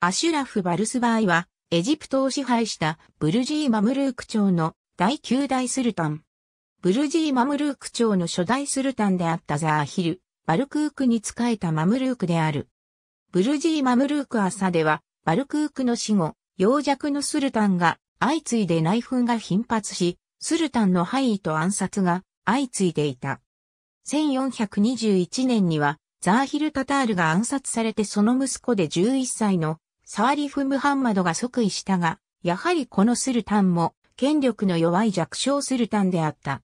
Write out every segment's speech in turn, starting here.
アシュラフ・バルスバーイは、エジプトを支配したブルジー・マムルーク朝の第9代スルタン。ブルジー・マムルーク朝の初代スルタンであったザーヒル、バルクークに仕えたマムルークである。ブルジー・マムルーク朝では、バルクークの死後、洋弱のスルタンが相次いで内紛が頻発し、スルタンの敗位と暗殺が相次いでいた。1421年には、ザーヒル・タタールが暗殺されてその息子で11歳のサワリフ・ムハンマドが即位したが、やはりこのスルタンも、権力の弱い弱小スルタンであった。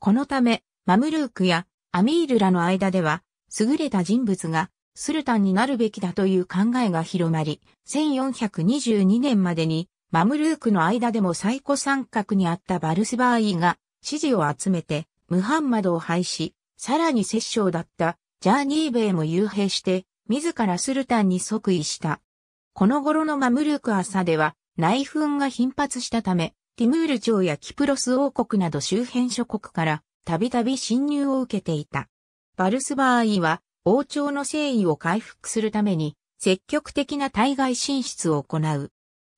このため、マムルークやアミールらの間では、優れた人物がスルタンになるべきだという考えが広まり、1422年までにマムルークの間でも最古三角にあったバルスバーイが支持を集めてムハンマドを廃し、さらに摂政だったジャーニーベイも幽閉して、自らスルタンに即位した。この頃のマムルク朝では内紛が頻発したため、ティムール朝やキプロス王国など周辺諸国からたびたび侵入を受けていた。バルスバーイは王朝の誠意を回復するために積極的な対外進出を行う。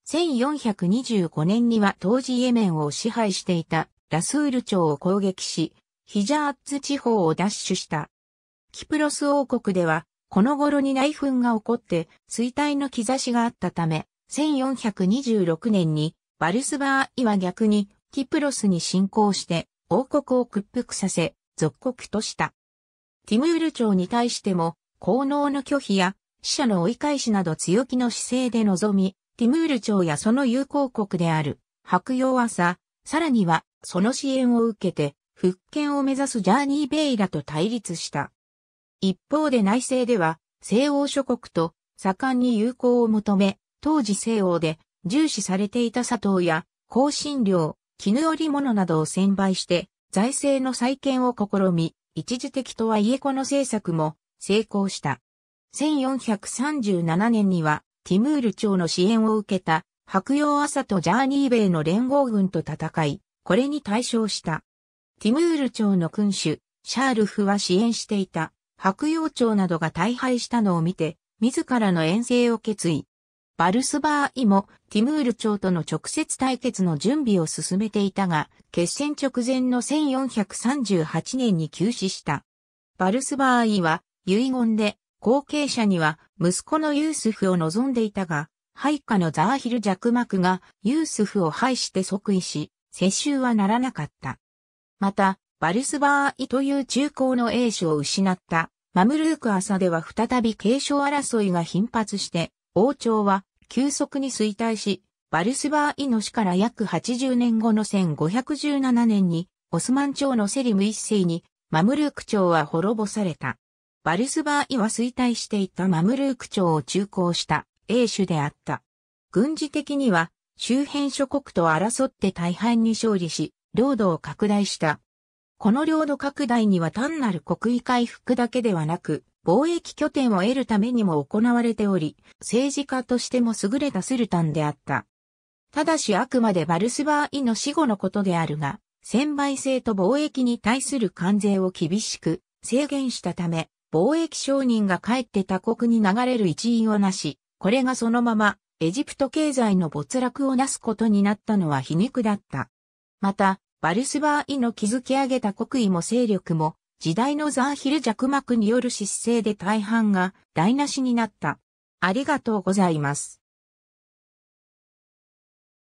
1425年には当時イエメンを支配していたラスール朝を攻撃し、ヒジャーッツ地方を奪取した。キプロス王国ではこの頃に内紛が起こって衰退の兆しがあったため、1426年にバルスバーイは逆にキプロスに侵攻して王国を屈服させ、続国とした。ティムール朝に対しても、効能の拒否や死者の追い返しなど強気の姿勢で臨み、ティムール朝やその友好国である白洋朝、さらにはその支援を受けて復権を目指すジャーニー・ベイらと対立した。一方で内政では、西欧諸国と盛んに友好を求め、当時西欧で重視されていた砂糖や香辛料、絹織物などを専売して、財政の再建を試み、一時的とはいえこの政策も成功した。1437年には、ティムール朝の支援を受けた白洋朝とジャーニーベイの連合軍と戦い、これに対象した。ティムール朝の君主、シャールフは支援していた白洋町などが大敗したのを見て、自らの遠征を決意。バルスバーイもティムール町との直接対決の準備を進めていたが、決戦直前の1438年に急死した。バルスバーイは遺言で後継者には息子のユースフを望んでいたが、配下のザーヒル弱クがユースフを排して即位し、世襲はならなかった。また、バルスバーイという中高の英主を失ったマムルーク朝では再び継承争いが頻発して、王朝は急速に衰退し、バルスバーイの死から約80年後の1517年に、オスマン朝のセリム一世に、マムルーク朝は滅ぼされた。バルスバーイは衰退していたマムルーク朝を中高した英主であった。軍事的には周辺諸国と争って大半に勝利し、領土を拡大したこの領土拡大には単なる国威回復だけではなく、貿易拠点を得るためにも行われており、政治家としても優れたスルタンであった。ただしあくまでバルスバーイの死後のことであるが、専売制と貿易に対する関税を厳しく制限したため、貿易商人が帰って他国に流れる一因をなし、これがそのままエジプト経済の没落をなすことになったのは皮肉だった。また、バルスバーイの築き上げた国威も勢力も、時代のザーヒル弱膜による失勢で大半が台無しになった。ありがとうございます。